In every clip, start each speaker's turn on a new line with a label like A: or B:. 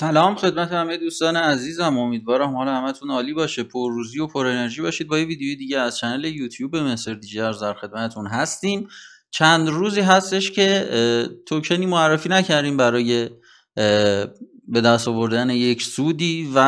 A: سلام خدمت همه دوستان عزیزم امیدوارم حال همتون عالی باشه روزی و پر انرژی باشید با یه ویدیو دیگه از چنل یوتیوب مصر دیجر در خدمتتون هستیم چند روزی هستش که توکنی معرفی نکردیم برای به دست آوردن یک سودی و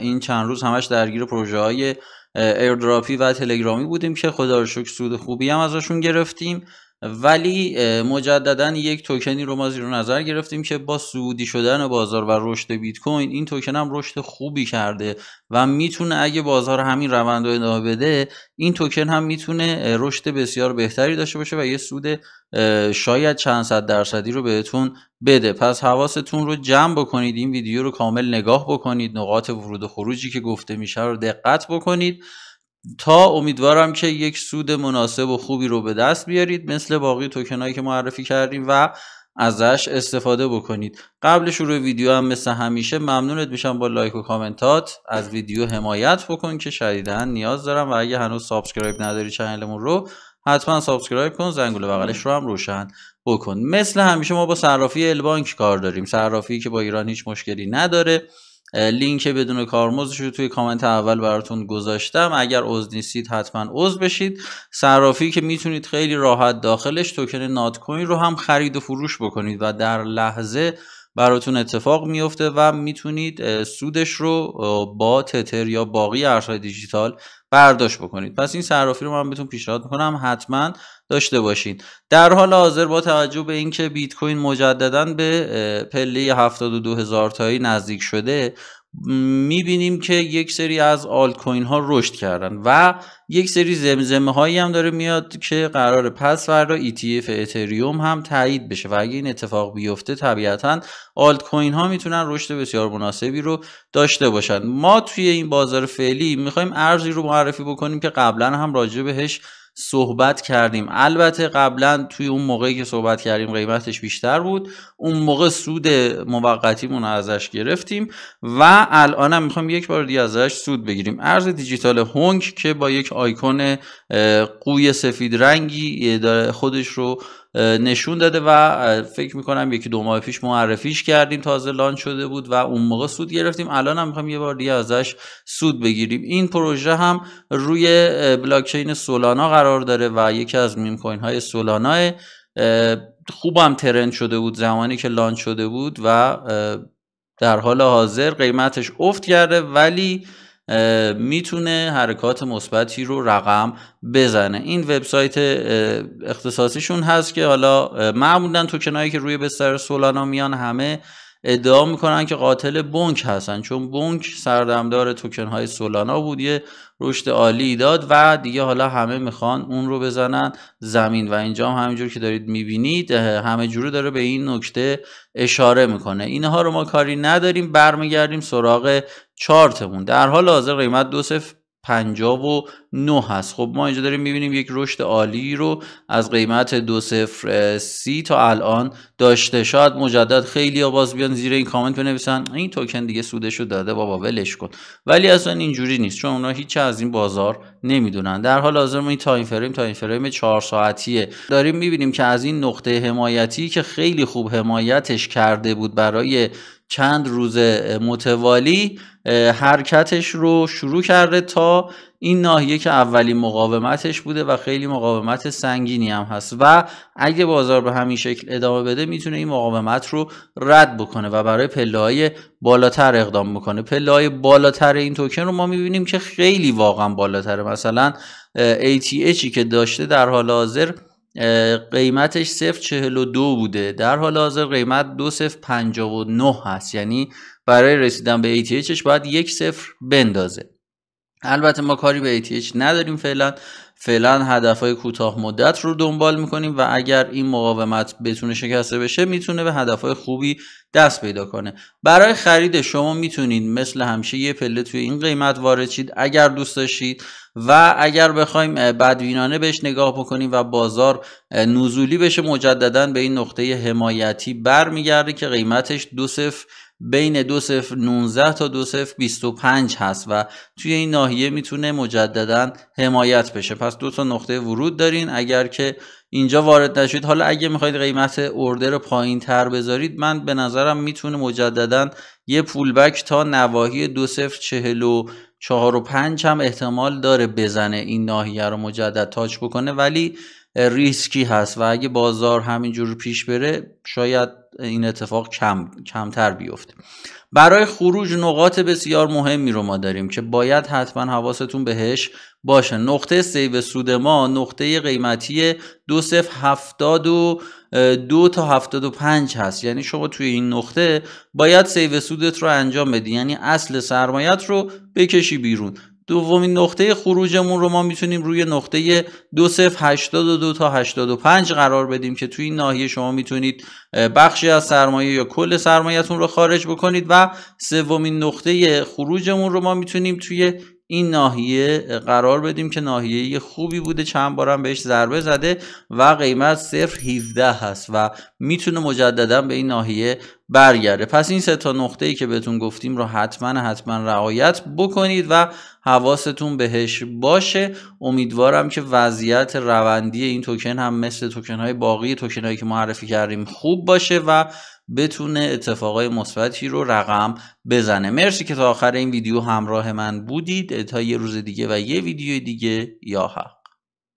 A: این چند روز همش درگیر پروژه های ایردراپی و تلگرامی بودیم که خدا رو شکر سود خوبی هم ازشون گرفتیم ولی مجددا یک توکنی رو ما زیر نظر گرفتیم که با سودی شدن بازار و رشد بیت کوین این توکن هم رشد خوبی کرده و میتونه اگه بازار همین روند رو ادامه بده این توکن هم میتونه رشد بسیار بهتری داشته باشه و یه سود شاید چند صد درصدی رو بهتون بده پس حواستون رو جمع بکنید این ویدیو رو کامل نگاه بکنید نقاط ورود و خروجی که گفته میشه رو دقت بکنید تا امیدوارم که یک سود مناسب و خوبی رو به دست بیارید مثل باقی توکنایی که معرفی کردیم و ازش استفاده بکنید قبل شروع ویدیو هم مثل همیشه ممنونت میشم با لایک و کامنتات از ویدیو حمایت بکن که شدیدن نیاز دارم و اگه هنوز سابسکرایب نداری چنلمون رو حتما سابسکرایب کن زنگوله بغلش رو هم روشن بکن مثل همیشه ما با صرافی البانک کار داریم صرافی که با ایران هیچ مشکلی نداره لینک بدون کارمزدش رو توی کامنت اول براتون گذاشتم اگر عضو نیستید حتما عضو بشید صرافی که میتونید خیلی راحت داخلش توکن نات کوین رو هم خرید و فروش بکنید و در لحظه براتون اتفاق میفته و میتونید سودش رو با تتر یا باقی ارزهای دیجیتال برداشت بکنید پس این صرافی رو من بهتون پیشنهاد میکنم حتما داشته باشین در حال حاضر با توجه به اینکه بیت کوین مجددا به پله هزار تایی نزدیک شده میبینیم که یک سری از کوین ها رشد کردن و یک سری زمزمه هایی هم داره میاد که قرار پس فردا e ETF اتریوم هم تایید بشه و اگه این اتفاق بیفته طبیعتا آلت کوین ها میتونن رشد بسیار مناسبی رو داشته باشن ما توی این بازار فعلی میخوایم ارزی رو معرفی بکنیم که قبلا هم راجع بهش صحبت کردیم البته قبلا توی اون موقعی که صحبت کردیم قیمتش بیشتر بود اون موقع سود موقتیمون رو ازش گرفتیم و الان هم میخوایم یک بار دیگه ازش سود بگیریم ارز دیجیتال هونگ که با یک آیکون قوی سفید رنگی خودش رو نشون داده و فکر میکنم یکی دو ماه پیش معرفیش کردیم تازه لانچ شده بود و اون موقع سود گرفتیم الان هم یه بار دیگه ازش سود بگیریم این پروژه هم روی بلاکچین سولانا قرار داره و یکی از میم کوین های سولانا خوبم ترند شده بود زمانی که لانچ شده بود و در حال حاضر قیمتش افت کرده ولی میتونه حرکات مثبتی رو رقم بزنه این وبسایت اختصاصیشون هست که حالا معمولا توکنایی که روی بستر سولانا میان همه ادعا میکنن که قاتل بونک هستن چون بونک سردمدار توکن های سولانا بود یه رشد عالی داد و دیگه حالا همه میخوان اون رو بزنن زمین و اینجا هم همینجور که دارید میبینید همه جوره داره به این نکته اشاره میکنه اینها رو ما کاری نداریم برمیگردیم سراغ چارتمون در حال حاضر قیمت دو پنجاب و هست خب ما اینجا داریم میبینیم یک رشد عالی رو از قیمت دو سفر سی تا الان داشته شاید مجدد خیلی آباز باز بیان زیر این کامنت بنویسن این توکن دیگه سودشو داده بابا ولش کن ولی اصلا اینجوری نیست چون اونا هیچ از این بازار نمیدونن در حال حاضر ما این تایم فریم تایم فریم 4 ساعتیه داریم میبینیم که از این نقطه حمایتی که خیلی خوب حمایتش کرده بود برای چند روز متوالی حرکتش رو شروع کرده تا این ناحیه که اولین مقاومتش بوده و خیلی مقاومت سنگینی هم هست و اگه بازار به همین شکل ادامه بده میتونه این مقاومت رو رد بکنه و برای پله های بالاتر اقدام بکنه پله های بالاتر این توکن رو ما میبینیم که خیلی واقعا بالاتره مثلا ATHی که داشته در حال حاضر قیمتش 042 بوده در حال حاضر قیمت 2059 هست یعنی برای رسیدن به ATHش باید یک صفر بندازه البته ما کاری به ATH نداریم فعلا فعلا های کوتاه مدت رو دنبال میکنیم و اگر این مقاومت بتونه شکسته بشه میتونه به های خوبی دست پیدا کنه برای خرید شما میتونید مثل همیشه یه پله توی این قیمت وارد شید اگر دوست داشتید و اگر بخوایم بدبینانه بهش نگاه بکنیم و بازار نزولی بشه مجددا به این نقطه حمایتی برمیگرده که قیمتش دو صفر بین دو تا دو هست و توی این ناحیه میتونه مجددا حمایت بشه پس دو تا نقطه ورود دارین اگر که اینجا وارد نشید حالا اگه میخواید قیمت رو پایین تر بذارید من به نظرم میتونه مجددا یه پولبک تا نواحی دو و چهار هم احتمال داره بزنه این ناحیه رو مجدد تاچ بکنه ولی ریسکی هست و اگه بازار همینجور پیش بره شاید این اتفاق کم، کمتر بیفته برای خروج نقاط بسیار مهمی رو ما داریم که باید حتما حواستون بهش باشه نقطه سیو سود ما نقطه قیمتی دو صف هفتاد و دو تا هفتاد و پنج هست یعنی شما توی این نقطه باید سیو سودت رو انجام بدی یعنی اصل سرمایت رو بکشی بیرون دومین نقطه خروجمون رو ما میتونیم روی نقطه 2082 تا 85 قرار بدیم که توی این ناحیه شما میتونید بخشی از سرمایه یا کل سرمایهتون رو خارج بکنید و سومین نقطه خروجمون رو ما میتونیم توی این ناحیه قرار بدیم که ناحیه خوبی بوده چند بارم بهش ضربه زده و قیمت صفر 17 هست و میتونه مجددا به این ناحیه برگرده پس این سه تا نقطه ای که بهتون گفتیم رو حتما حتما رعایت بکنید و حواستون بهش باشه امیدوارم که وضعیت روندی این توکن هم مثل توکن های باقی توکن هایی که معرفی کردیم خوب باشه و بتونه اتفاقای مثبتی رو رقم بزنه مرسی که تا آخر این ویدیو همراه من بودید تا یه روز دیگه و یه ویدیو دیگه یا